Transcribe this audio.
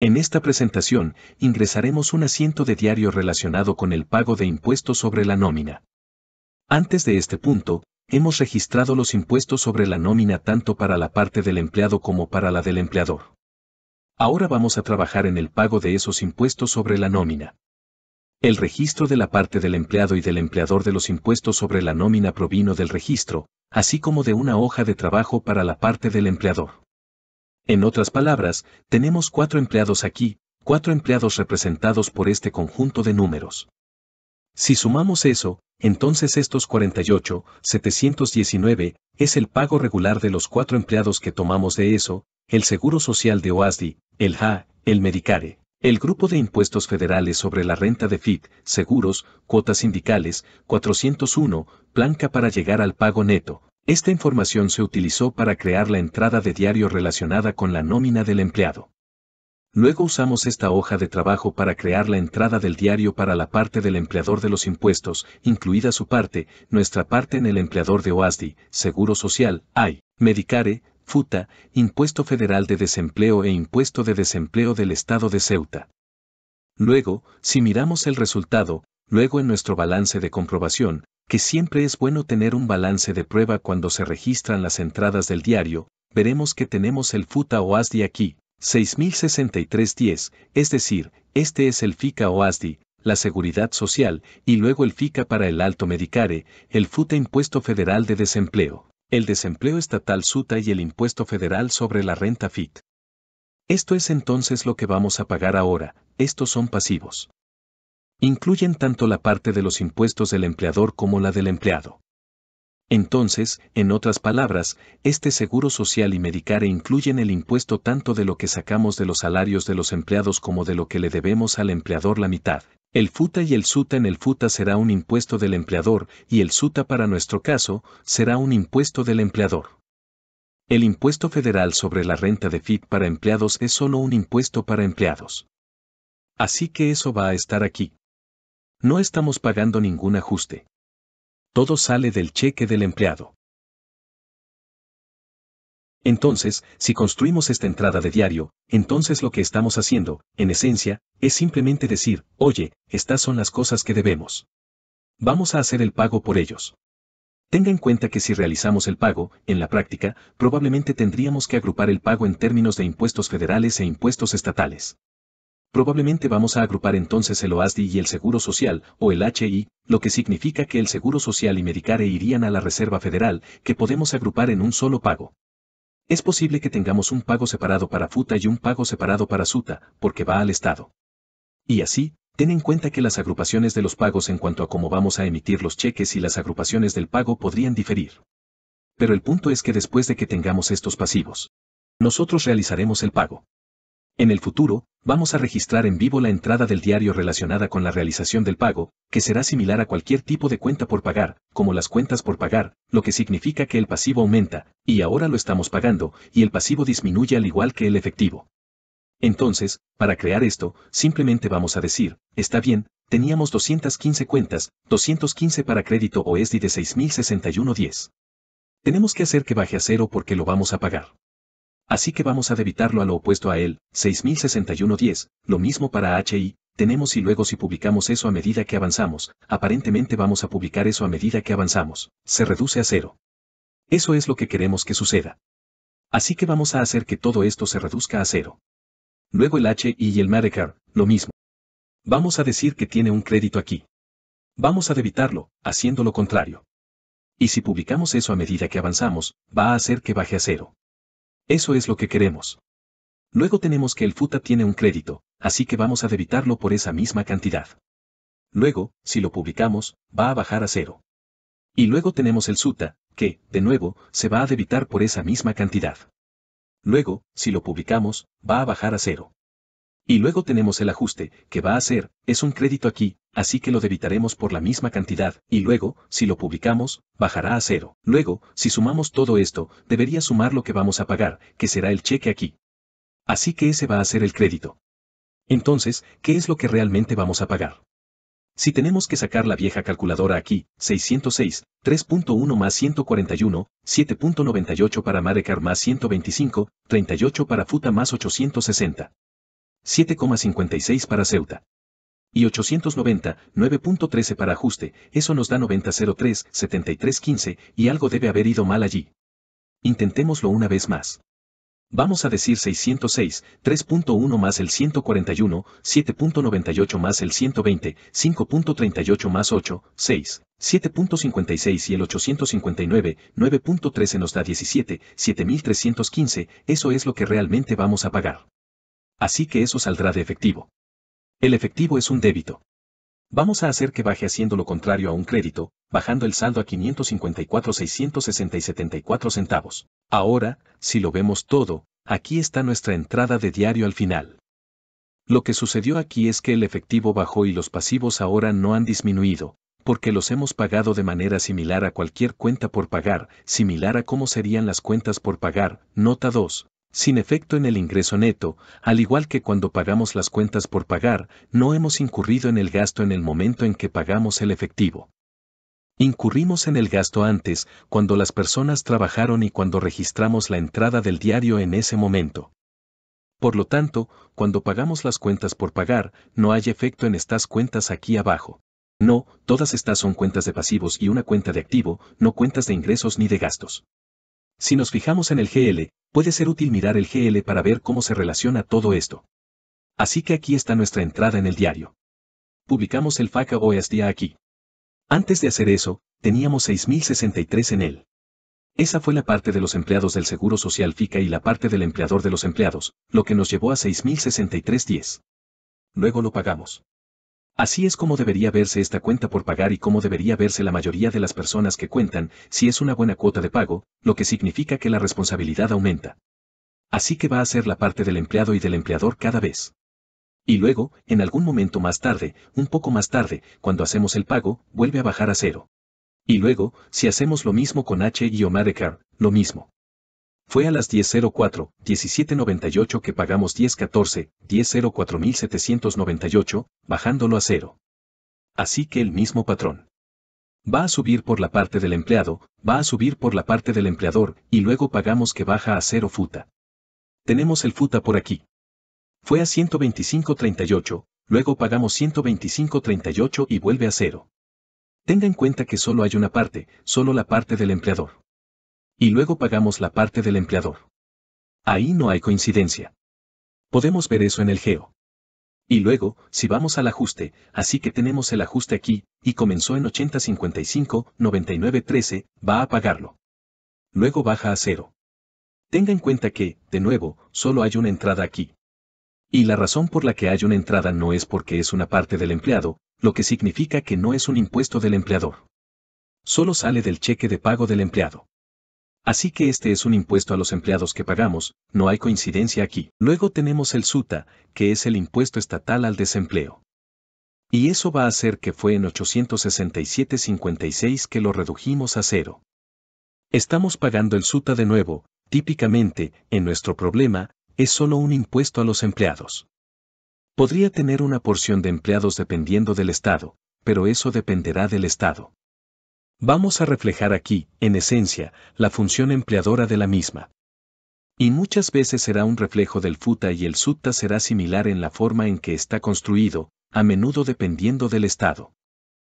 En esta presentación, ingresaremos un asiento de diario relacionado con el pago de impuestos sobre la nómina. Antes de este punto, hemos registrado los impuestos sobre la nómina tanto para la parte del empleado como para la del empleador. Ahora vamos a trabajar en el pago de esos impuestos sobre la nómina. El registro de la parte del empleado y del empleador de los impuestos sobre la nómina provino del registro, así como de una hoja de trabajo para la parte del empleador. En otras palabras, tenemos cuatro empleados aquí, cuatro empleados representados por este conjunto de números. Si sumamos eso, entonces estos 48, 719, es el pago regular de los cuatro empleados que tomamos de eso, el Seguro Social de OASDI, el JA, el Medicare, el Grupo de Impuestos Federales sobre la Renta de FIT, Seguros, Cuotas Sindicales, 401, Planca para llegar al pago neto, esta información se utilizó para crear la entrada de diario relacionada con la nómina del empleado. Luego usamos esta hoja de trabajo para crear la entrada del diario para la parte del empleador de los impuestos, incluida su parte, nuestra parte en el empleador de OASDI, Seguro Social, AI, Medicare, FUTA, Impuesto Federal de Desempleo e Impuesto de Desempleo del Estado de Ceuta. Luego, si miramos el resultado, Luego en nuestro balance de comprobación, que siempre es bueno tener un balance de prueba cuando se registran las entradas del diario, veremos que tenemos el FUTA o ASDI aquí, 606310, es decir, este es el FICA o ASDI, la seguridad social, y luego el FICA para el alto medicare, el FUTA impuesto federal de desempleo, el desempleo estatal SUTA y el impuesto federal sobre la renta FIT. Esto es entonces lo que vamos a pagar ahora, estos son pasivos incluyen tanto la parte de los impuestos del empleador como la del empleado. Entonces, en otras palabras, este seguro social y Medicare incluyen el impuesto tanto de lo que sacamos de los salarios de los empleados como de lo que le debemos al empleador la mitad. El FUTA y el SUTA en el FUTA será un impuesto del empleador y el SUTA para nuestro caso será un impuesto del empleador. El impuesto federal sobre la renta de FIT para empleados es solo un impuesto para empleados. Así que eso va a estar aquí. No estamos pagando ningún ajuste. Todo sale del cheque del empleado. Entonces, si construimos esta entrada de diario, entonces lo que estamos haciendo, en esencia, es simplemente decir, oye, estas son las cosas que debemos. Vamos a hacer el pago por ellos. Tenga en cuenta que si realizamos el pago, en la práctica, probablemente tendríamos que agrupar el pago en términos de impuestos federales e impuestos estatales. Probablemente vamos a agrupar entonces el OASDI y el Seguro Social, o el HI, lo que significa que el Seguro Social y Medicare irían a la Reserva Federal, que podemos agrupar en un solo pago. Es posible que tengamos un pago separado para FUTA y un pago separado para SUTA, porque va al Estado. Y así, ten en cuenta que las agrupaciones de los pagos en cuanto a cómo vamos a emitir los cheques y las agrupaciones del pago podrían diferir. Pero el punto es que después de que tengamos estos pasivos, nosotros realizaremos el pago. En el futuro, vamos a registrar en vivo la entrada del diario relacionada con la realización del pago, que será similar a cualquier tipo de cuenta por pagar, como las cuentas por pagar, lo que significa que el pasivo aumenta, y ahora lo estamos pagando, y el pasivo disminuye al igual que el efectivo. Entonces, para crear esto, simplemente vamos a decir, está bien, teníamos 215 cuentas, 215 para crédito o ESDI de 6061.10. Tenemos que hacer que baje a cero porque lo vamos a pagar. Así que vamos a debitarlo a lo opuesto a él, 606110, lo mismo para HI, tenemos y luego si publicamos eso a medida que avanzamos, aparentemente vamos a publicar eso a medida que avanzamos, se reduce a cero. Eso es lo que queremos que suceda. Así que vamos a hacer que todo esto se reduzca a cero. Luego el HI y el Medicare, lo mismo. Vamos a decir que tiene un crédito aquí. Vamos a debitarlo, haciendo lo contrario. Y si publicamos eso a medida que avanzamos, va a hacer que baje a cero. Eso es lo que queremos. Luego tenemos que el FUTA tiene un crédito, así que vamos a debitarlo por esa misma cantidad. Luego, si lo publicamos, va a bajar a cero. Y luego tenemos el SUTA, que, de nuevo, se va a debitar por esa misma cantidad. Luego, si lo publicamos, va a bajar a cero. Y luego tenemos el ajuste, que va a ser, es un crédito aquí, así que lo debitaremos por la misma cantidad, y luego, si lo publicamos, bajará a cero. Luego, si sumamos todo esto, debería sumar lo que vamos a pagar, que será el cheque aquí. Así que ese va a ser el crédito. Entonces, ¿qué es lo que realmente vamos a pagar? Si tenemos que sacar la vieja calculadora aquí, 606, 3.1 más 141, 7.98 para Marekar más 125, 38 para Futa más 860. 7,56 para Ceuta. Y 890, 9.13 para ajuste, eso nos da 90.03, 73.15, y algo debe haber ido mal allí. Intentémoslo una vez más. Vamos a decir 606, 3.1 más el 141, 7.98 más el 120, 5.38 más 8, 6, 7.56 y el 859, 9.13 nos da 17, 7.315, eso es lo que realmente vamos a pagar. Así que eso saldrá de efectivo. El efectivo es un débito. Vamos a hacer que baje haciendo lo contrario a un crédito, bajando el saldo a 74 centavos. Ahora, si lo vemos todo, aquí está nuestra entrada de diario al final. Lo que sucedió aquí es que el efectivo bajó y los pasivos ahora no han disminuido, porque los hemos pagado de manera similar a cualquier cuenta por pagar, similar a cómo serían las cuentas por pagar. Nota 2. Sin efecto en el ingreso neto, al igual que cuando pagamos las cuentas por pagar, no hemos incurrido en el gasto en el momento en que pagamos el efectivo. Incurrimos en el gasto antes, cuando las personas trabajaron y cuando registramos la entrada del diario en ese momento. Por lo tanto, cuando pagamos las cuentas por pagar, no hay efecto en estas cuentas aquí abajo. No, todas estas son cuentas de pasivos y una cuenta de activo, no cuentas de ingresos ni de gastos. Si nos fijamos en el GL, puede ser útil mirar el GL para ver cómo se relaciona todo esto. Así que aquí está nuestra entrada en el diario. Publicamos el FACA OSDA aquí. Antes de hacer eso, teníamos 6.063 en él. Esa fue la parte de los empleados del Seguro Social FICA y la parte del empleador de los empleados, lo que nos llevó a 6.063.10. Luego lo pagamos. Así es como debería verse esta cuenta por pagar y cómo debería verse la mayoría de las personas que cuentan, si es una buena cuota de pago, lo que significa que la responsabilidad aumenta. Así que va a ser la parte del empleado y del empleador cada vez. Y luego, en algún momento más tarde, un poco más tarde, cuando hacemos el pago, vuelve a bajar a cero. Y luego, si hacemos lo mismo con H y Omar lo mismo. Fue a las 10.04, 17.98 que pagamos 10.14, 10.04.798, bajándolo a cero. Así que el mismo patrón. Va a subir por la parte del empleado, va a subir por la parte del empleador, y luego pagamos que baja a cero futa. Tenemos el futa por aquí. Fue a 125.38, luego pagamos 125.38 y vuelve a cero. Tenga en cuenta que solo hay una parte, solo la parte del empleador y luego pagamos la parte del empleador. Ahí no hay coincidencia. Podemos ver eso en el geo. Y luego, si vamos al ajuste, así que tenemos el ajuste aquí, y comenzó en 8055, 9913, va a pagarlo. Luego baja a cero. Tenga en cuenta que, de nuevo, solo hay una entrada aquí. Y la razón por la que hay una entrada no es porque es una parte del empleado, lo que significa que no es un impuesto del empleador. Solo sale del cheque de pago del empleado. Así que este es un impuesto a los empleados que pagamos, no hay coincidencia aquí. Luego tenemos el SUTA, que es el impuesto estatal al desempleo. Y eso va a ser que fue en 867.56 que lo redujimos a cero. Estamos pagando el SUTA de nuevo, típicamente, en nuestro problema, es solo un impuesto a los empleados. Podría tener una porción de empleados dependiendo del Estado, pero eso dependerá del Estado. Vamos a reflejar aquí, en esencia, la función empleadora de la misma. Y muchas veces será un reflejo del futa y el sutta será similar en la forma en que está construido, a menudo dependiendo del estado.